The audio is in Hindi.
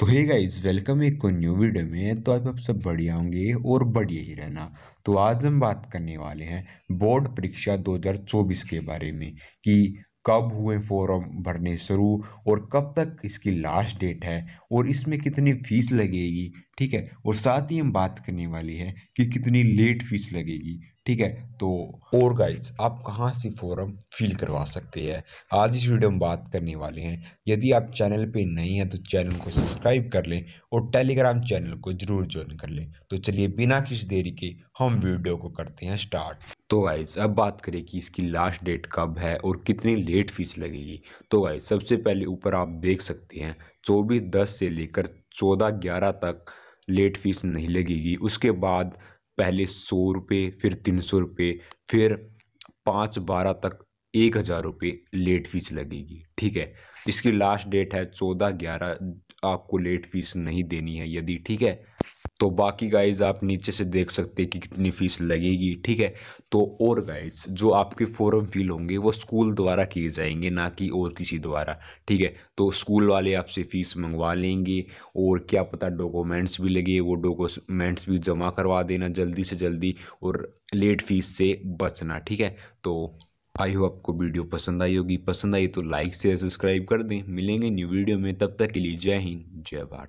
तो हे गाइस वेलकम एक न्यू वीडियो में तो आप, आप सब बढ़िया होंगे और बढ़िया ही रहना तो आज हम बात करने वाले हैं बोर्ड परीक्षा 2024 के बारे में कि कब हुए फॉर्म भरने शुरू और कब तक इसकी लास्ट डेट है और इसमें कितनी फ़ीस लगेगी ठीक है और साथ ही हम बात करने वाली है कि कितनी लेट फीस लगेगी ठीक है तो और गाइज आप कहाँ से फॉर्म फिल करवा सकते हैं आज इस वीडियो में बात करने वाले हैं यदि आप चैनल पे नहीं हैं तो चैनल को सब्सक्राइब कर लें और टेलीग्राम चैनल को ज़रूर ज्वाइन कर लें तो चलिए बिना किसी देरी के हम वीडियो को करते हैं स्टार्ट तो गाइज अब बात करें कि इसकी लास्ट डेट कब है और कितनी लेट फीस लगेगी तो गाइज सबसे पहले ऊपर आप देख सकते हैं चौबीस दस से लेकर चौदह ग्यारह तक लेट फीस नहीं लगेगी उसके बाद पहले सौ रुपये फिर तीन सौ रुपये फिर पाँच बारह तक एक हज़ार रुपये लेट फीस लगेगी ठीक है इसकी लास्ट डेट है चौदह ग्यारह आपको लेट फीस नहीं देनी है यदि ठीक है तो बाकी गाइज आप नीचे से देख सकते हैं कि कितनी फ़ीस लगेगी ठीक है तो और गाइज जो आपके फॉर्म फिल होंगे वो स्कूल द्वारा किए जाएंगे ना कि और किसी द्वारा ठीक है तो स्कूल वाले आपसे फ़ीस मंगवा लेंगे और क्या पता डॉक्यूमेंट्स भी लगे वो डॉक्यूमेंट्स भी जमा करवा देना जल्दी से जल्दी और लेट फीस से बचना ठीक है तो आई होप आपको वीडियो पसंद आई होगी पसंद आई तो लाइक शेयर सब्सक्राइब कर दें मिलेंगे न्यू वीडियो में तब तक के लिए जय हिंद जय भारत